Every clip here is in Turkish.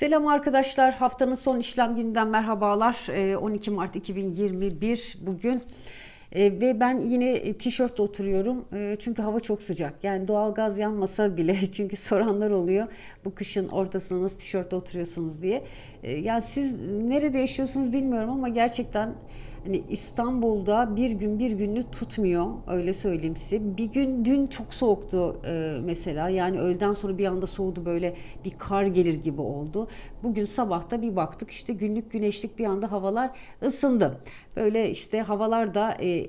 Selam arkadaşlar. Haftanın son işlem gününden merhabalar. 12 ee, Mart 2021 bugün. Ee, ve ben yine tişörtle oturuyorum ee, çünkü hava çok sıcak. Yani doğalgaz yanmasa bile çünkü soranlar oluyor bu kışın ortasında nasıl tişörtle oturuyorsunuz diye. Yani siz nerede yaşıyorsunuz bilmiyorum ama gerçekten hani İstanbul'da bir gün bir günlü tutmuyor öyle söyleyeyim size. Bir gün dün çok soğuktu e, mesela yani öğleden sonra bir anda soğudu böyle bir kar gelir gibi oldu. Bugün sabahta bir baktık işte günlük güneşlik bir anda havalar ısındı. Böyle işte havalar da e,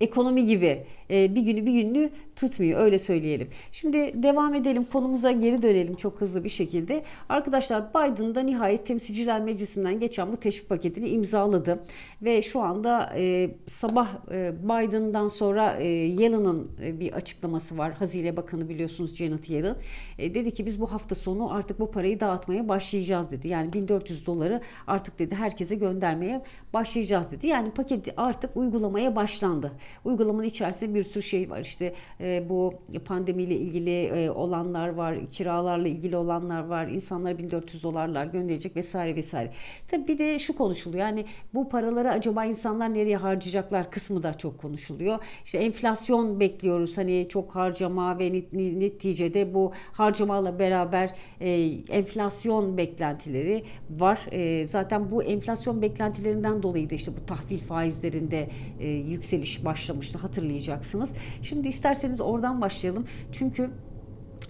ekonomi gibi e, bir günü bir gününü tutmuyor öyle söyleyelim. Şimdi devam edelim konumuza geri dönelim çok hızlı bir şekilde. Arkadaşlar Biden Biden'da nihayet temsilciler meclisinden geçen bu teşvik paketini imzaladı. Ve şu anda e, sabah e, Biden'dan sonra e, Yellen'ın e, bir açıklaması var. Hazine Bakanı biliyorsunuz Janet Yellen. E, dedi ki biz bu hafta sonu artık bu parayı dağıtmaya başlayacağız dedi. Yani 1400 doları artık dedi herkese göndermeye başlayacağız dedi. Yani paket artık uygulamaya başlandı. Uygulamanın içerisinde bir sürü şey var. İşte e, bu pandemiyle ilgili e, olanlar var, kiralarla ilgili olanlar var. İnsanlara 1400 dolarlar gönderecek vesaire vesaire. Tabi bir de şu konuşuluyor. Yani bu paraları acaba insanlar nereye harcayacaklar kısmı da çok konuşuluyor. İşte enflasyon bekliyoruz. Hani çok harcama ve net neticede bu harcamayla beraber e, enflasyon beklentileri var. E, zaten bu enflasyon beklentilerinden dolayı da işte bu tahvil faizlerinde e, yükseliş başlıyor başlamıştı hatırlayacaksınız. Şimdi isterseniz oradan başlayalım. Çünkü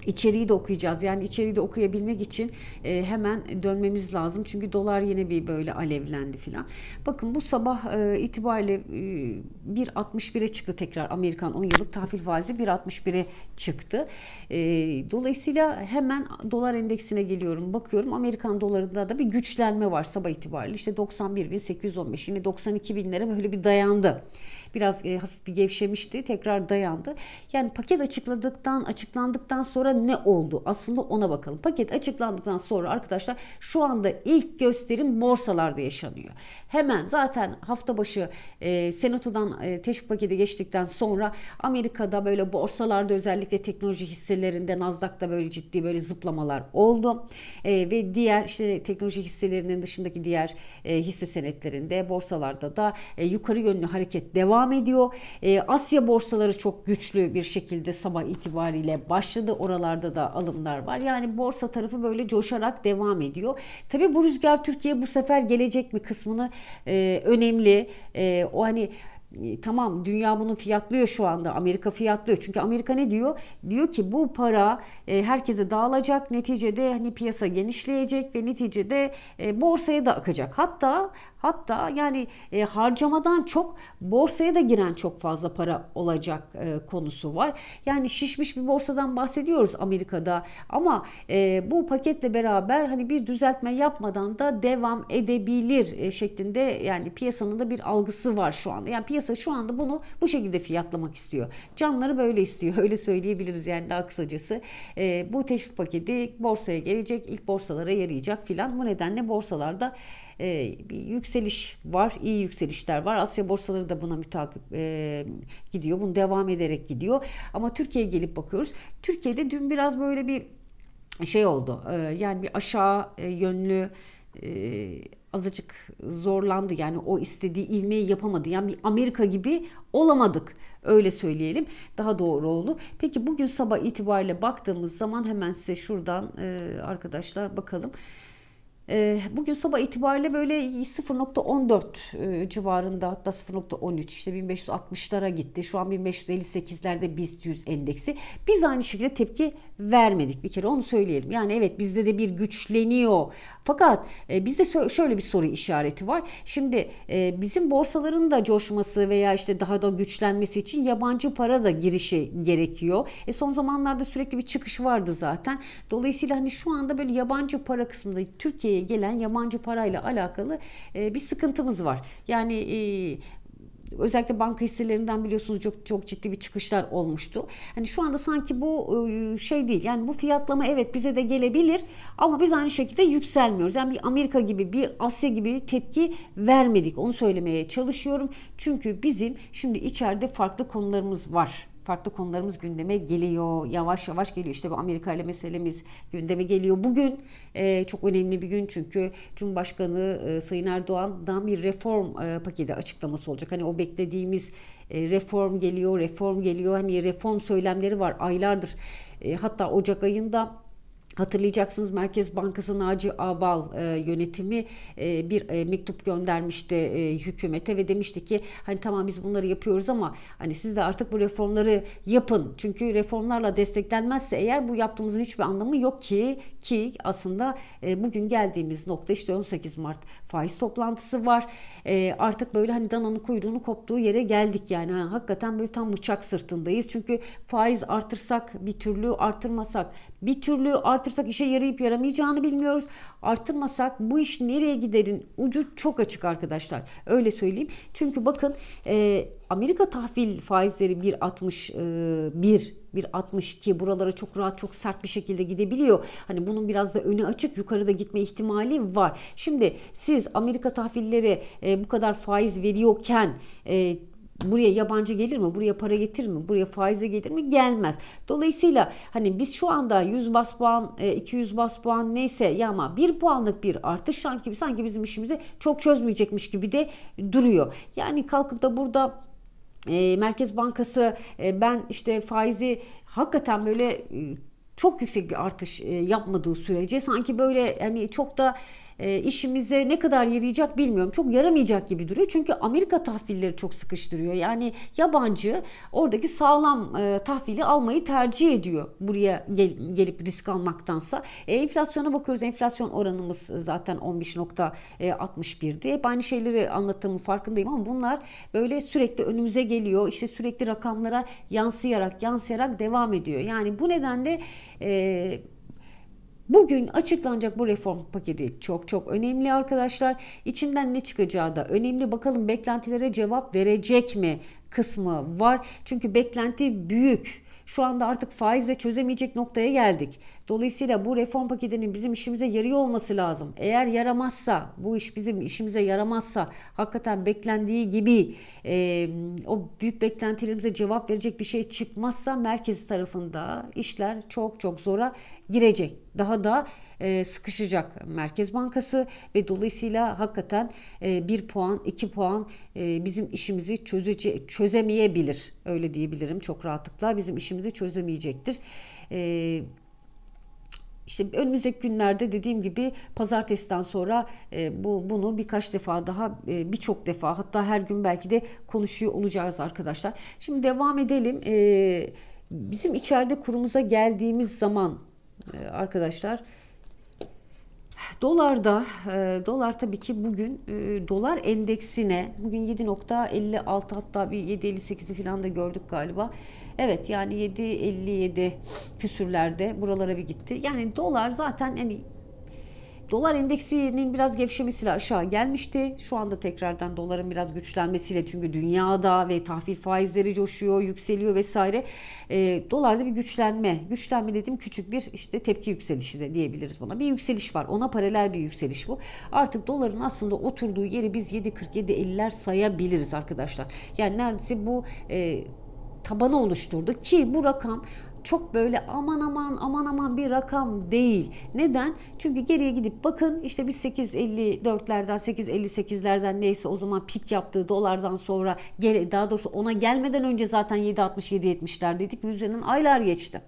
içeriği de okuyacağız. Yani içeriği de okuyabilmek için e, hemen dönmemiz lazım. Çünkü dolar yine bir böyle alevlendi filan. Bakın bu sabah e, itibariyle 1.61'e çıktı tekrar Amerikan 10 yıllık tahvil faizi 1.61'e çıktı. E, dolayısıyla hemen dolar endeksine geliyorum. Bakıyorum Amerikan dolarında da bir güçlenme var sabah itibariyle. İşte 91.815 yine 92.000'lere böyle bir dayandı biraz e, hafif bir gevşemişti. Tekrar dayandı. Yani paket açıkladıktan açıklandıktan sonra ne oldu? Aslında ona bakalım. Paket açıklandıktan sonra arkadaşlar şu anda ilk gösterim borsalarda yaşanıyor. Hemen zaten hafta başı e, senatodan e, teşvik paketi geçtikten sonra Amerika'da böyle borsalarda özellikle teknoloji hisselerinde Nasdaq'ta böyle ciddi böyle zıplamalar oldu. E, ve diğer işte teknoloji hisselerinin dışındaki diğer e, hisse senetlerinde borsalarda da e, yukarı yönlü hareket devam devam ediyor. E, Asya borsaları çok güçlü bir şekilde sabah itibariyle başladı. Oralarda da alımlar var. Yani borsa tarafı böyle coşarak devam ediyor. Tabii bu rüzgar Türkiye bu sefer gelecek mi kısmını e, önemli. E, o hani ee, tamam dünya bunu fiyatlıyor şu anda Amerika fiyatlıyor çünkü Amerika ne diyor diyor ki bu para e, herkese dağılacak neticede hani piyasa genişleyecek ve neticede e, borsaya da akacak hatta hatta yani e, harcamadan çok borsaya da giren çok fazla para olacak e, konusu var yani şişmiş bir borsadan bahsediyoruz Amerika'da ama e, bu paketle beraber hani bir düzeltme yapmadan da devam edebilir e, şeklinde yani piyasanın da bir algısı var şu anda yani piyasa piyasa şu anda bunu bu şekilde fiyatlamak istiyor. Canları böyle istiyor. Öyle söyleyebiliriz yani daha kısacası. E, bu teşvik paketi borsaya gelecek. ilk borsalara yarayacak filan. Bu nedenle borsalarda e, bir yükseliş var, iyi yükselişler var. Asya borsaları da buna mütakip e, gidiyor. Bunu devam ederek gidiyor. Ama Türkiye'ye gelip bakıyoruz. Türkiye'de dün biraz böyle bir şey oldu. E, yani bir aşağı e, yönlü e, azıcık zorlandı. Yani o istediği ivmeyi yapamadı. Yani bir Amerika gibi olamadık. Öyle söyleyelim. Daha doğru oldu. Peki bugün sabah itibariyle baktığımız zaman hemen size şuradan e, arkadaşlar bakalım. E, bugün sabah itibariyle böyle 0.14 e, civarında hatta 0.13 işte 1560'lara gitti. Şu an 1558'lerde BIST 100 endeksi. Biz aynı şekilde tepki vermedik bir kere onu söyleyelim. Yani evet bizde de bir güçleniyor. Fakat e, bizde şöyle bir soru işareti var. Şimdi e, bizim borsaların da coşması veya işte daha da güçlenmesi için yabancı para da girişi gerekiyor. E, son zamanlarda sürekli bir çıkış vardı zaten. Dolayısıyla hani şu anda böyle yabancı para kısmında Türkiye'ye gelen yabancı parayla alakalı e, bir sıkıntımız var. Yani e, özellikle banka hisselerinden biliyorsunuz çok çok ciddi bir çıkışlar olmuştu. Hani şu anda sanki bu e, şey değil. Yani bu fiyatlama evet bize de gelebilir ama biz aynı şekilde yükselmiyoruz. Yani bir Amerika gibi bir Asya gibi tepki vermedik. Onu söylemeye çalışıyorum. Çünkü bizim şimdi içeride farklı konularımız var farklı konularımız gündeme geliyor. Yavaş yavaş geliyor. İşte bu Amerika ile meselemiz gündeme geliyor. Bugün e, çok önemli bir gün çünkü Cumhurbaşkanı e, Sayın Erdoğan'dan bir reform e, paketi açıklaması olacak. Hani o beklediğimiz e, reform geliyor, reform geliyor. Hani reform söylemleri var aylardır. E, hatta Ocak ayında Hatırlayacaksınız Merkez Bankası Naci Abal e, yönetimi e, bir e, mektup göndermişti e, hükümete ve demişti ki hani tamam biz bunları yapıyoruz ama hani siz de artık bu reformları yapın. Çünkü reformlarla desteklenmezse eğer bu yaptığımızın hiçbir anlamı yok ki ki aslında e, bugün geldiğimiz nokta işte 18 Mart faiz toplantısı var. E, artık böyle hani dananın kuyruğunu koptuğu yere geldik yani ha, hakikaten böyle tam bıçak sırtındayız. Çünkü faiz artırsak bir türlü artırmasak bir türlü artırsak işe yarayıp yaramayacağını bilmiyoruz. Artırmasak bu iş nereye giderin ucu çok açık arkadaşlar. Öyle söyleyeyim. Çünkü bakın e, Amerika tahvil faizleri 1.61 1.62 e, buralara çok rahat çok sert bir şekilde gidebiliyor. Hani bunun biraz da önü açık yukarıda gitme ihtimali var. Şimdi siz Amerika tahvilleri e, bu kadar faiz veriyorken e, Buraya yabancı gelir mi? Buraya para getirir mi? Buraya faize gelir mi? Gelmez. Dolayısıyla hani biz şu anda 100 bas puan, 200 e, bas puan neyse ya ama bir puanlık bir artış sanki, sanki bizim işimizi çok çözmeyecekmiş gibi de duruyor. Yani kalkıp da burada e, Merkez Bankası e, ben işte faizi hakikaten böyle çok yüksek bir artış yapmadığı sürece sanki böyle hani çok da e, işimize ne kadar yarayacak bilmiyorum. Çok yaramayacak gibi duruyor. Çünkü Amerika tahvilleri çok sıkıştırıyor. Yani yabancı oradaki sağlam e, tahvili almayı tercih ediyor. Buraya gelip risk almaktansa. E, enflasyona bakıyoruz. Enflasyon oranımız e, zaten 15.61'di. Hep aynı şeyleri anlattığımın farkındayım ama bunlar böyle sürekli önümüze geliyor. İşte sürekli rakamlara yansıyarak yansıyarak devam ediyor. Yani bu nedenle eee Bugün açıklanacak bu reform paketi çok çok önemli arkadaşlar. İçinden ne çıkacağı da önemli. Bakalım beklentilere cevap verecek mi kısmı var. Çünkü beklenti büyük şu anda artık faizle çözemeyecek noktaya geldik. Dolayısıyla bu reform paketinin bizim işimize yarıyor olması lazım. Eğer yaramazsa, bu iş bizim işimize yaramazsa, hakikaten beklendiği gibi e, o büyük beklentilerimize cevap verecek bir şey çıkmazsa merkez tarafında işler çok çok zora girecek. Daha da e, sıkışacak Merkez Bankası ve dolayısıyla hakikaten e, 1 puan iki puan e, bizim işimizi çözece, çözemeyebilir. Öyle diyebilirim çok rahatlıkla bizim işimizi çözemeyecektir. Evet. İşte önümüzdeki günlerde dediğim gibi pazartesiden sonra e, bu bunu birkaç defa daha e, birçok defa hatta her gün belki de konuşuyor olacağız arkadaşlar. Şimdi devam edelim. E, bizim içeride kurumuza geldiğimiz zaman e, arkadaşlar Dolarda, e, dolar tabii ki bugün e, dolar endeksine bugün 7.56 hatta bir 7.58'i falan da gördük galiba. Evet yani 7.57 küsürlerde buralara bir gitti. Yani dolar zaten hani Dolar endeksinin biraz gevşemesiyle aşağı gelmişti. Şu anda tekrardan doların biraz güçlenmesiyle çünkü dünyada ve tahvil faizleri coşuyor, yükseliyor vesaire. E, dolarda bir güçlenme, güçlenme dedim küçük bir işte tepki yükselişi de diyebiliriz buna. Bir yükseliş var. Ona paralel bir yükseliş bu. Artık doların aslında oturduğu yeri biz 7.47-50'ler sayabiliriz arkadaşlar. Yani neredeyse bu e, tabanı oluşturdu ki bu rakam çok böyle aman aman aman aman bir rakam değil. Neden? Çünkü geriye gidip bakın işte bir 8.54'lerden 8.58'lerden neyse o zaman pik yaptığı dolardan sonra daha doğrusu ona gelmeden önce zaten 760-770'ler dedik ve üzerinden aylar geçti.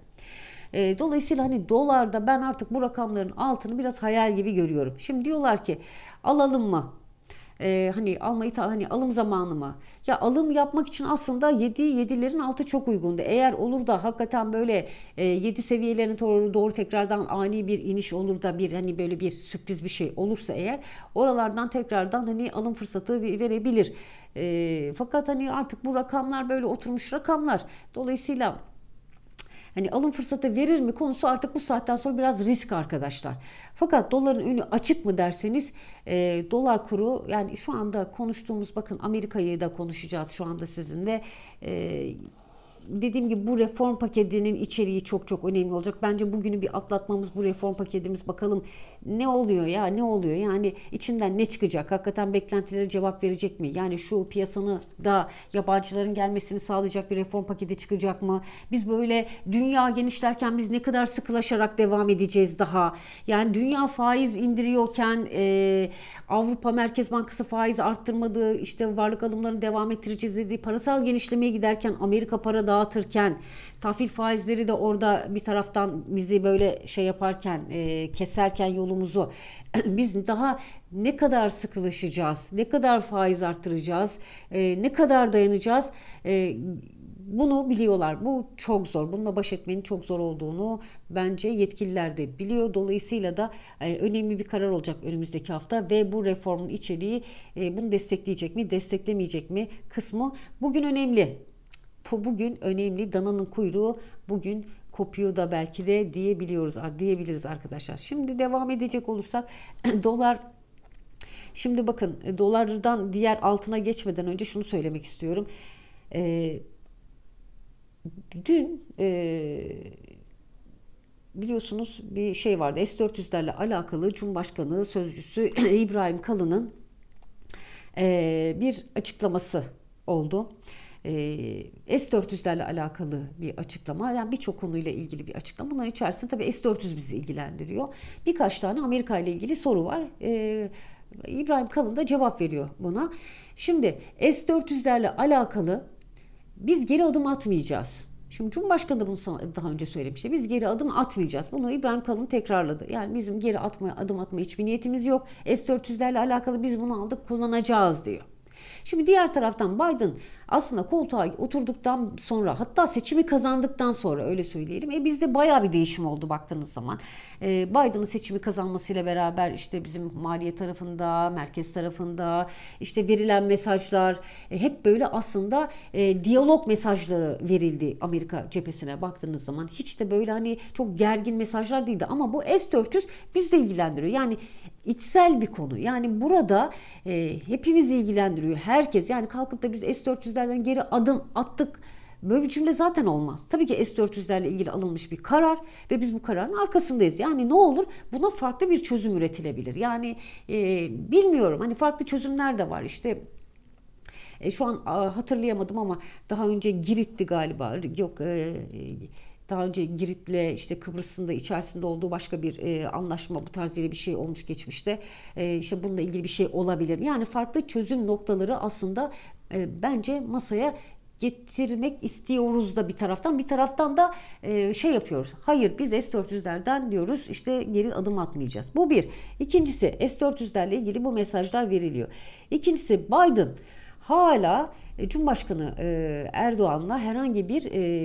Ee, dolayısıyla hani dolarda ben artık bu rakamların altını biraz hayal gibi görüyorum. Şimdi diyorlar ki alalım mı? e, hani almayı hani alım zamanı mı? Ya alım yapmak için aslında 7 7'lerin altı çok uygundu. Eğer olur da hakikaten böyle e, 7 seviyelerine doğru, doğru tekrardan ani bir iniş olur da bir hani böyle bir sürpriz bir şey olursa eğer oralardan tekrardan hani alım fırsatı verebilir. E, fakat hani artık bu rakamlar böyle oturmuş rakamlar. Dolayısıyla hani alım fırsatı verir mi konusu artık bu saatten sonra biraz risk arkadaşlar. Fakat doların önü açık mı derseniz e, dolar kuru yani şu anda konuştuğumuz bakın Amerika'yı da konuşacağız şu anda sizinle. E, dediğim gibi bu reform paketinin içeriği çok çok önemli olacak. Bence bugünü bir atlatmamız bu reform paketimiz bakalım ne oluyor ya ne oluyor yani içinden ne çıkacak? Hakikaten beklentilere cevap verecek mi? Yani şu piyasanı da yabancıların gelmesini sağlayacak bir reform paketi çıkacak mı? Biz böyle dünya genişlerken biz ne kadar sıkılaşarak devam edeceğiz daha? Yani dünya faiz indiriyorken e, Avrupa Merkez Bankası faiz arttırmadığı işte varlık alımlarını devam ettireceğiz dediği parasal genişlemeye giderken Amerika para daha dağıtırken tahvil faizleri de orada bir taraftan bizi böyle şey yaparken e, keserken yolumuzu biz daha ne kadar sıkılaşacağız, ne kadar faiz arttıracağız, e, ne kadar dayanacağız e, bunu biliyorlar. Bu çok zor. Bununla baş etmenin çok zor olduğunu bence yetkililer de biliyor. Dolayısıyla da e, önemli bir karar olacak önümüzdeki hafta ve bu reformun içeriği e, bunu destekleyecek mi, desteklemeyecek mi kısmı bugün önemli bu bugün önemli. Dananın kuyruğu bugün kopuyor da belki de diyebiliyoruz diyebiliriz arkadaşlar. Şimdi devam edecek olursak dolar Şimdi bakın e, dolardan diğer altına geçmeden önce şunu söylemek istiyorum. Ee, dün e, biliyorsunuz bir şey vardı. S-400'lerle alakalı Cumhurbaşkanı sözcüsü İbrahim Kalın'ın e, bir açıklaması oldu. Ee, S-400'lerle alakalı bir açıklama. Yani birçok konuyla ilgili bir açıklama. Bunların içerisinde tabii S-400 bizi ilgilendiriyor. Birkaç tane Amerika ile ilgili soru var. Ee, İbrahim Kalın da cevap veriyor buna. Şimdi S-400'lerle alakalı biz geri adım atmayacağız. Şimdi Cumhurbaşkanı da bunu daha önce söylemişti. Biz geri adım atmayacağız. Bunu İbrahim Kalın tekrarladı. Yani bizim geri atma, adım atma hiçbir niyetimiz yok. S-400'lerle alakalı biz bunu aldık kullanacağız diyor. Şimdi diğer taraftan Biden aslında koltuğa oturduktan sonra hatta seçimi kazandıktan sonra öyle söyleyelim. E bizde baya bir değişim oldu baktığınız zaman. E, Biden'ın seçimi kazanmasıyla beraber işte bizim maliye tarafında, merkez tarafında işte verilen mesajlar e, hep böyle aslında e, diyalog mesajları verildi Amerika cephesine baktığınız zaman. Hiç de böyle hani çok gergin mesajlar değildi ama bu S-400 biz de ilgilendiriyor. Yani içsel bir konu. Yani burada e, hepimiz ilgilendiriyor. Herkes yani kalkıp da biz S-400'den S-400'lerden geri adım attık. Böyle bir cümle zaten olmaz. Tabii ki S-400'lerle ilgili alınmış bir karar ve biz bu kararın arkasındayız. Yani ne olur buna farklı bir çözüm üretilebilir. Yani e, bilmiyorum hani farklı çözümler de var işte e, şu an a, hatırlayamadım ama daha önce Girit'ti galiba yok e, daha önce Girit'le işte Kıbrıs'ın da içerisinde olduğu başka bir e, anlaşma bu tarz bir şey olmuş geçmişte. E, işte bununla ilgili bir şey olabilir. Yani farklı çözüm noktaları aslında e, bence masaya getirmek istiyoruz da bir taraftan. Bir taraftan da e, şey yapıyoruz. Hayır biz S-400'lerden diyoruz işte geri adım atmayacağız. Bu bir. İkincisi S-400'lerle ilgili bu mesajlar veriliyor. İkincisi Biden hala e, Cumhurbaşkanı Erdoğan'la herhangi bir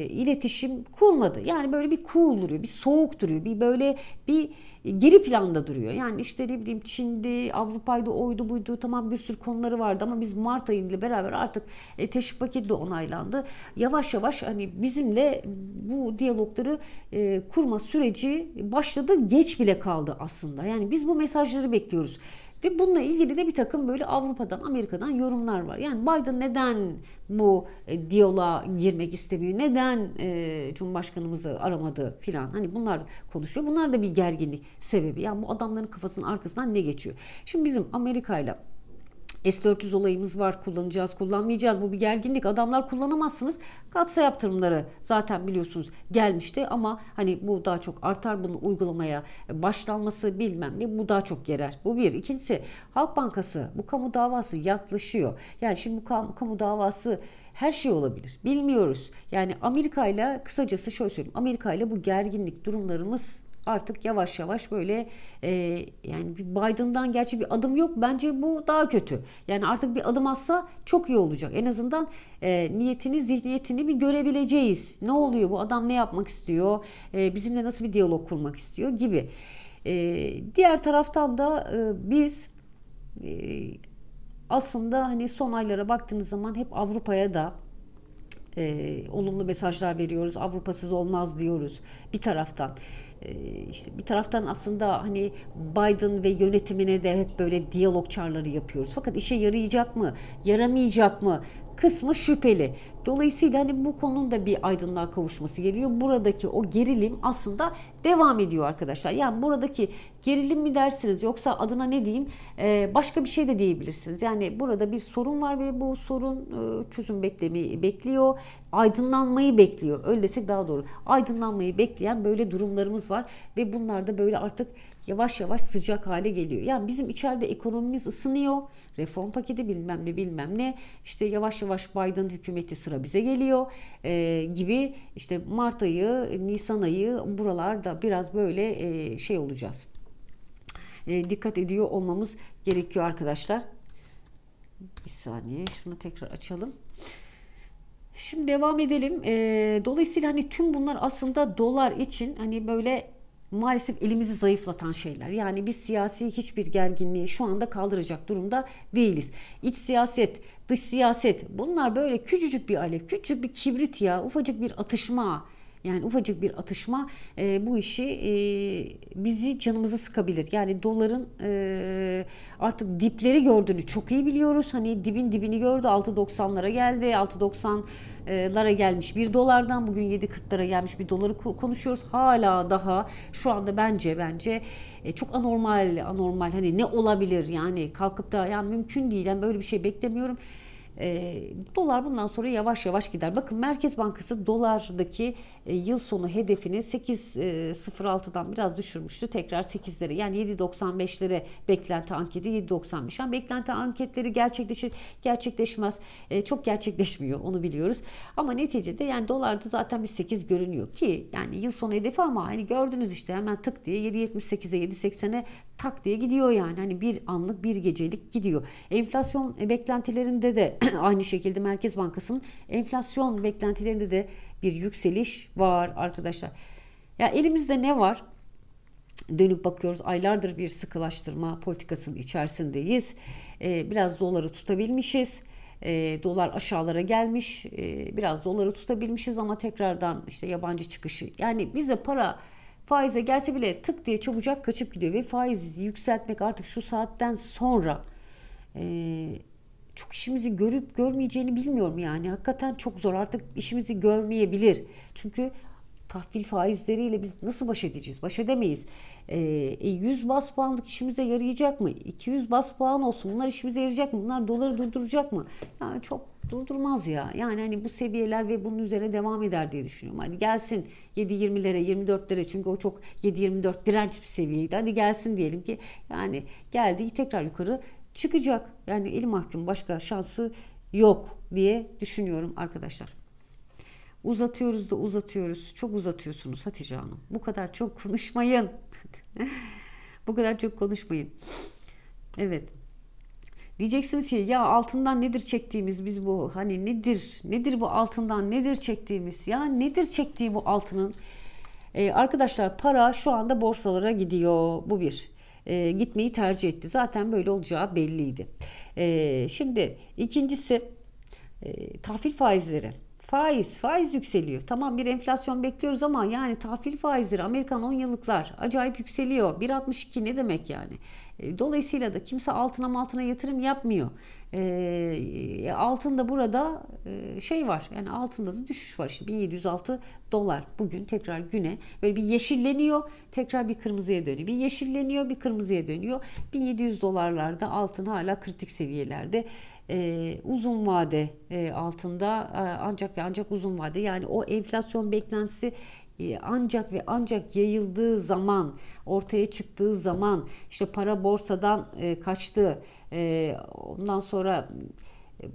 iletişim kurmadı. Yani böyle bir cool duruyor, bir soğuk duruyor, bir böyle bir geri planda duruyor. Yani işte ne bileyim Çin'di, Avrupa'ydı, oydu buydu tamam bir sürü konuları vardı ama biz Mart ayı beraber artık e, teşvik paketi de onaylandı. Yavaş yavaş hani bizimle bu diyalogları e, kurma süreci başladı. Geç bile kaldı aslında. Yani biz bu mesajları bekliyoruz. Ve bununla ilgili de bir takım böyle Avrupa'dan, Amerika'dan yorumlar var. Yani Biden neden bu e, diyaloğa girmek istemiyor? Neden e, Cumhurbaşkanımızı aramadı filan? Hani bunlar konuşuyor. Bunlar da bir gerginlik sebebi. Yani bu adamların kafasının arkasından ne geçiyor? Şimdi bizim Amerika ile S-400 olayımız var kullanacağız kullanmayacağız bu bir gerginlik adamlar kullanamazsınız. Katsa yaptırımları zaten biliyorsunuz gelmişti ama hani bu daha çok artar bunu uygulamaya başlanması bilmem ne bu daha çok gerer. Bu bir. İkincisi Halk Bankası bu kamu davası yaklaşıyor. Yani şimdi bu kamu, kamu davası her şey olabilir. Bilmiyoruz. Yani Amerika ile kısacası şöyle söyleyeyim. Amerika ile bu gerginlik durumlarımız artık yavaş yavaş böyle e, yani Biden'dan gerçi bir adım yok. Bence bu daha kötü. Yani artık bir adım atsa çok iyi olacak. En azından e, niyetini, zihniyetini bir görebileceğiz. Ne oluyor bu adam ne yapmak istiyor? E, bizimle nasıl bir diyalog kurmak istiyor gibi. E, diğer taraftan da e, biz e, aslında hani son aylara baktığınız zaman hep Avrupa'ya da e, olumlu mesajlar veriyoruz. Avrupasız olmaz diyoruz bir taraftan. Ee, işte bir taraftan aslında hani Biden ve yönetimine de hep böyle diyalog çağrıları yapıyoruz. Fakat işe yarayacak mı, yaramayacak mı kısmı şüpheli. Dolayısıyla hani bu konunun da bir aydınlığa kavuşması geliyor. Buradaki o gerilim aslında devam ediyor arkadaşlar. Yani buradaki gerilim mi dersiniz yoksa adına ne diyeyim e, başka bir şey de diyebilirsiniz. Yani burada bir sorun var ve bu sorun e, çözüm beklemeyi bekliyor. Aydınlanmayı bekliyor. Öyle desek daha doğru. Aydınlanmayı bekleyen böyle durumlarımız var ve bunlar da böyle artık yavaş yavaş sıcak hale geliyor. Yani bizim içeride ekonomimiz ısınıyor. Reform paketi bilmem ne bilmem ne. İşte yavaş yavaş Biden hükümeti sıra sıra bize geliyor e, gibi işte Mart ayı, Nisan ayı buralarda biraz böyle e, şey olacağız. E, dikkat ediyor olmamız gerekiyor arkadaşlar. Bir saniye şunu tekrar açalım. Şimdi devam edelim. E, dolayısıyla hani tüm bunlar aslında dolar için hani böyle maalesef elimizi zayıflatan şeyler. Yani biz siyasi hiçbir gerginliği şu anda kaldıracak durumda değiliz. İç siyaset, dış siyaset bunlar böyle küçücük bir alev, küçücük bir kibrit ya, ufacık bir atışma yani ufacık bir atışma e, bu işi e, bizi canımızı sıkabilir. Yani doların e, artık dipleri gördüğünü çok iyi biliyoruz. Hani dibin dibini gördü 6.90'lara geldi 6.90'lara gelmiş bir dolardan bugün 7.40'lara gelmiş bir doları konuşuyoruz. Hala daha şu anda bence bence e, çok anormal anormal hani ne olabilir yani kalkıp da yani mümkün değil yani böyle bir şey beklemiyorum. E, dolar bundan sonra yavaş yavaş gider. Bakın Merkez Bankası dolardaki e, yıl sonu hedefini 8.06'dan e, biraz düşürmüştü. Tekrar 8'lere yani 7.95'lere beklenti anketi 7.95. Yani beklenti anketleri gerçekleşir gerçekleşmez. E, çok gerçekleşmiyor onu biliyoruz. Ama neticede yani dolarda zaten bir 8 görünüyor ki yani yıl sonu hedefi ama hani gördünüz işte hemen tık diye 7.78'e 7.80'e tak diye gidiyor yani. Hani bir anlık bir gecelik gidiyor. Enflasyon e, beklentilerinde de Aynı şekilde Merkez Bankası'nın enflasyon beklentilerinde de bir yükseliş var arkadaşlar. Ya elimizde ne var? dönüp bakıyoruz. Aylardır bir sıkılaştırma politikasının içerisindeyiz. Ee, biraz doları tutabilmişiz. Ee, dolar aşağılara gelmiş. Ee, biraz doları tutabilmişiz ama tekrardan işte yabancı çıkışı. Yani bize para faize gelse bile tık diye çabucak kaçıp gidiyor ve faizi yükseltmek artık şu saatten sonra e, çok işimizi görüp görmeyeceğini bilmiyorum yani. Hakikaten çok zor artık işimizi görmeyebilir. Çünkü tahvil faizleriyle biz nasıl baş edeceğiz? Baş edemeyiz. Ee, e, 100 bas puanlık işimize yarayacak mı? 200 bas puan olsun bunlar işimize yarayacak mı? Bunlar doları durduracak mı? Yani çok durdurmaz ya. Yani hani bu seviyeler ve bunun üzerine devam eder diye düşünüyorum. Hadi gelsin 7.20'lere, 24'lere çünkü o çok 7.24 direnç bir seviyeydi. Hadi gelsin diyelim ki yani geldi tekrar yukarı çıkacak. Yani il mahkum başka şansı yok diye düşünüyorum arkadaşlar. Uzatıyoruz da uzatıyoruz. Çok uzatıyorsunuz Hatice Hanım. Bu kadar çok konuşmayın. Bu kadar çok konuşmayın. Evet. Diyeceksiniz ki ya altından nedir çektiğimiz biz bu hani nedir nedir bu altından nedir çektiğimiz ya nedir çektiği bu altının ee, arkadaşlar para şu anda borsalara gidiyor bu bir e, gitmeyi tercih etti. Zaten böyle olacağı belliydi. E, şimdi ikincisi e, tahvil faizleri. Faiz, faiz yükseliyor. Tamam bir enflasyon bekliyoruz ama yani tahvil faizleri, Amerikan 10 yıllıklar acayip yükseliyor. 1.62 ne demek yani? E, dolayısıyla da kimse altına altına yatırım yapmıyor. E, e, altında burada e, şey var yani altında da düşüş var işte 1706 dolar bugün tekrar güne böyle bir yeşilleniyor tekrar bir kırmızıya dönüyor bir yeşilleniyor bir kırmızıya dönüyor 1700 dolarlarda altın hala kritik seviyelerde e, uzun vade e, altında e, ancak ve ancak uzun vade yani o enflasyon beklentisi e, ancak ve ancak yayıldığı zaman, ortaya çıktığı zaman işte para borsadan e, kaçtı. E, ondan sonra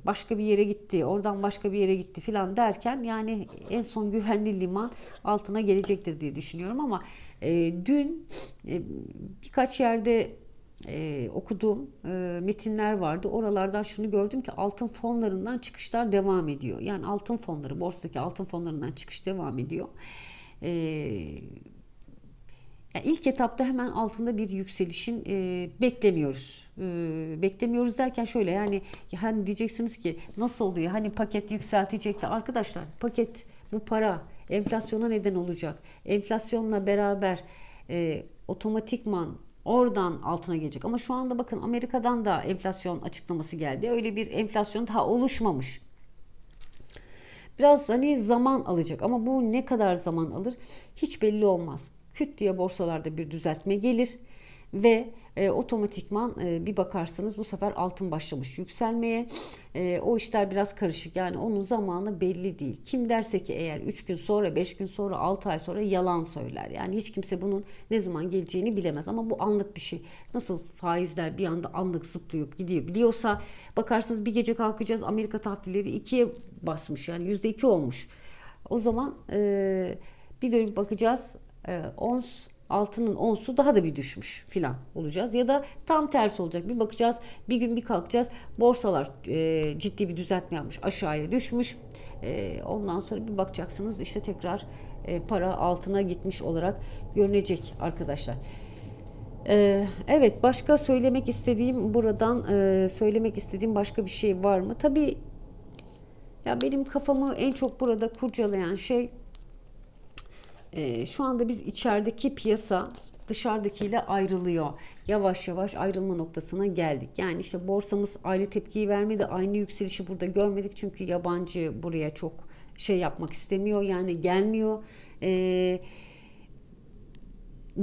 başka bir yere gitti, oradan başka bir yere gitti filan derken yani en son güvenli liman altına gelecektir diye düşünüyorum ama dün birkaç yerde e, okuduğum e, metinler vardı. Oralardan şunu gördüm ki altın fonlarından çıkışlar devam ediyor. Yani altın fonları, borsadaki altın fonlarından çıkış devam ediyor. E, yani ilk etapta hemen altında bir yükselişin e, beklemiyoruz. E, beklemiyoruz derken şöyle yani hani diyeceksiniz ki nasıl oluyor? Hani paket yükseltecekti. Arkadaşlar paket bu para enflasyona neden olacak. Enflasyonla beraber e, otomatikman Oradan altına gelecek. Ama şu anda bakın Amerika'dan da enflasyon açıklaması geldi. Öyle bir enflasyon daha oluşmamış. Biraz hani zaman alacak ama bu ne kadar zaman alır hiç belli olmaz. Küt diye borsalarda bir düzeltme gelir ve e, otomatikman e, bir bakarsınız bu sefer altın başlamış yükselmeye. E, o işler biraz karışık yani onun zamanı belli değil. Kim derse ki eğer 3 gün sonra 5 gün sonra 6 ay sonra yalan söyler. Yani hiç kimse bunun ne zaman geleceğini bilemez ama bu anlık bir şey. Nasıl faizler bir anda anlık zıplayıp gidiyor biliyorsa bakarsınız bir gece kalkacağız Amerika tahvilleri ikiye basmış yani %2 olmuş. O zaman e, bir dönüp bakacağız e, ons altının onsu daha da bir düşmüş filan olacağız. Ya da tam tersi olacak. Bir bakacağız bir gün bir kalkacağız. Borsalar e, ciddi bir düzeltme yapmış. Aşağıya düşmüş. E, ondan sonra bir bakacaksınız işte tekrar e, para altına gitmiş olarak görünecek arkadaşlar. Ee, evet başka söylemek istediğim buradan e, söylemek istediğim başka bir şey var mı? Tabii ya benim kafamı en çok burada kurcalayan şey e, şu anda biz içerideki piyasa dışarıdakiyle ayrılıyor. Yavaş yavaş ayrılma noktasına geldik. Yani işte borsamız aynı tepkiyi vermedi. Aynı yükselişi burada görmedik. Çünkü yabancı buraya çok şey yapmak istemiyor. Yani gelmiyor. Eee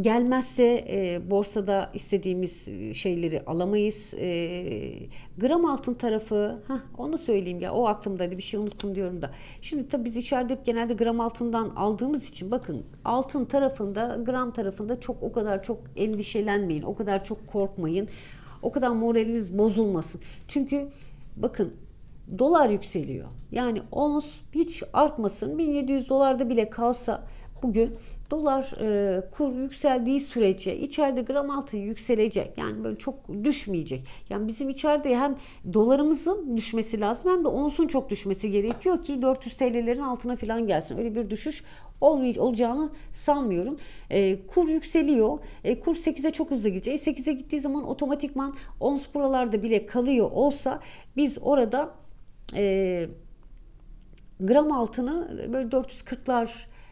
gelmezse e, borsada istediğimiz e, şeyleri alamayız. E, gram altın tarafı, heh, onu söyleyeyim ya o aklımdaydı hani bir şey unuttum diyorum da. Şimdi tabii biz içeride hep genelde gram altından aldığımız için bakın altın tarafında gram tarafında çok o kadar çok endişelenmeyin. O kadar çok korkmayın. O kadar moraliniz bozulmasın. Çünkü bakın dolar yükseliyor. Yani ons hiç artmasın 1700 dolarda bile kalsa bugün dolar e, kur yükseldiği sürece içeride gram altı yükselecek. Yani böyle çok düşmeyecek. Yani bizim içeride hem dolarımızın düşmesi lazım hem de onsun çok düşmesi gerekiyor ki 400 TL'lerin altına falan gelsin. Öyle bir düşüş olmay- olacağını sanmıyorum. E, kur yükseliyor. E, kur 8'e çok hızlı gidecek. E, 8'e gittiği zaman otomatikman ons buralarda bile kalıyor olsa biz orada e, gram altını böyle 440'lar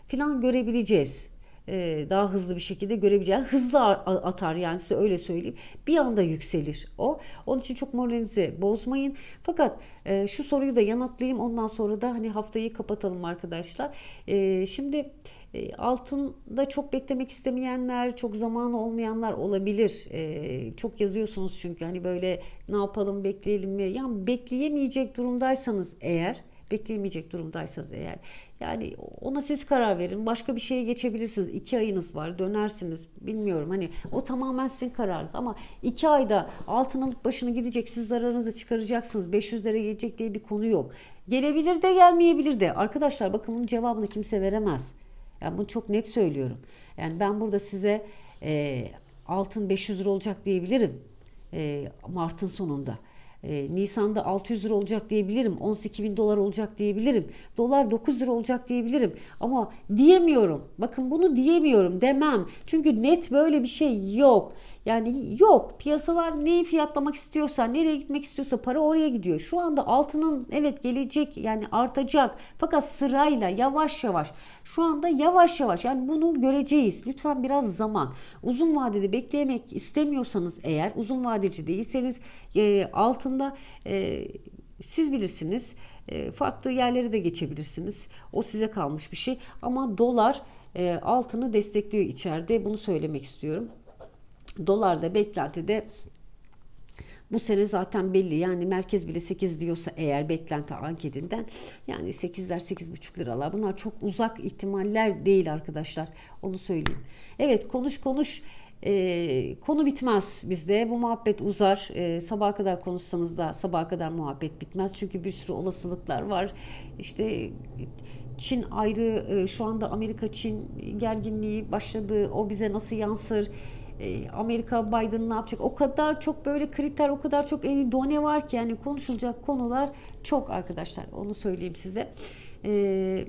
filan görebileceğiz. Ee, daha hızlı bir şekilde görebileceğiz. Hızlı atar yani size öyle söyleyeyim. Bir anda yükselir o. Onun için çok moralinizi bozmayın. Fakat e, şu soruyu da yanıtlayayım. Ondan sonra da hani haftayı kapatalım arkadaşlar. Ee, e, şimdi altında çok beklemek istemeyenler, çok zamanı olmayanlar olabilir. Ee, çok yazıyorsunuz çünkü hani böyle ne yapalım bekleyelim mi? Yani bekleyemeyecek durumdaysanız eğer bekleyemeyecek durumdaysanız eğer yani ona siz karar verin. Başka bir şeye geçebilirsiniz. iki ayınız var. Dönersiniz. Bilmiyorum. Hani o tamamen sizin kararınız. Ama iki ayda altın alıp başını gidecek. Siz zararınızı çıkaracaksınız. 500 lira gelecek diye bir konu yok. Gelebilir de gelmeyebilir de. Arkadaşlar bakın bunun cevabını kimse veremez. Yani bunu çok net söylüyorum. Yani ben burada size e, altın 500 lira olacak diyebilirim. E, Mart'ın sonunda. Ee, Nisan'da 600 lira olacak diyebilirim. 18 bin dolar olacak diyebilirim. Dolar 9 lira olacak diyebilirim. Ama diyemiyorum. Bakın bunu diyemiyorum demem. Çünkü net böyle bir şey yok. Yani yok piyasalar neyi fiyatlamak istiyorsa nereye gitmek istiyorsa para oraya gidiyor. Şu anda altının evet gelecek yani artacak fakat sırayla yavaş yavaş şu anda yavaş yavaş yani bunu göreceğiz. Lütfen biraz zaman uzun vadede beklemek istemiyorsanız eğer uzun vadeci değilseniz e, altında e, siz bilirsiniz e, farklı yerlere de geçebilirsiniz. O size kalmış bir şey ama dolar e, altını destekliyor içeride bunu söylemek istiyorum. Dolar da beklenti de bu sene zaten belli yani merkez bile 8 diyorsa eğer beklenti anketinden yani 8'ler 8,5 liralar bunlar çok uzak ihtimaller değil arkadaşlar onu söyleyeyim. Evet konuş konuş ee, konu bitmez bizde bu muhabbet uzar ee, sabaha kadar konuşsanız da sabaha kadar muhabbet bitmez çünkü bir sürü olasılıklar var işte Çin ayrı e, şu anda Amerika Çin gerginliği başladı o bize nasıl yansır ee, Amerika Biden ne yapacak? O kadar çok böyle kriter, o kadar çok en done var ki yani konuşulacak konular çok arkadaşlar. Onu söyleyeyim size. E,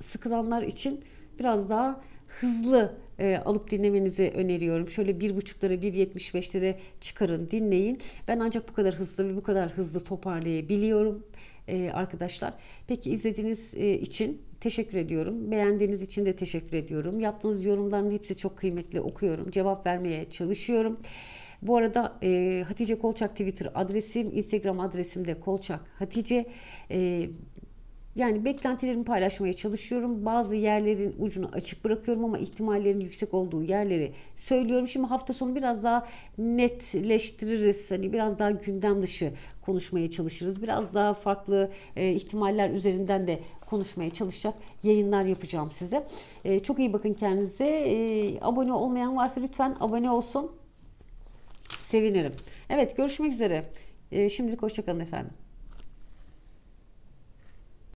sıkılanlar için biraz daha hızlı e, alıp dinlemenizi öneriyorum. Şöyle bir buçuklara, bir yetmiş beşlere çıkarın, dinleyin. Ben ancak bu kadar hızlı ve bu kadar hızlı toparlayabiliyorum e, arkadaşlar. Peki izlediğiniz e, için teşekkür ediyorum. Beğendiğiniz için de teşekkür ediyorum. Yaptığınız yorumların hepsi çok kıymetli. Okuyorum, cevap vermeye çalışıyorum. Bu arada e, Hatice Kolçak Twitter adresim, Instagram adresim de Kolçak Hatice. E, yani beklentilerimi paylaşmaya çalışıyorum. Bazı yerlerin ucunu açık bırakıyorum ama ihtimallerin yüksek olduğu yerleri söylüyorum. Şimdi hafta sonu biraz daha netleştiririz. Hani biraz daha gündem dışı konuşmaya çalışırız. Biraz daha farklı e, ihtimaller üzerinden de konuşmaya çalışacak yayınlar yapacağım size. E, çok iyi bakın kendinize. E, abone olmayan varsa lütfen abone olsun. Sevinirim. Evet görüşmek üzere. E, şimdilik hoşçakalın efendim.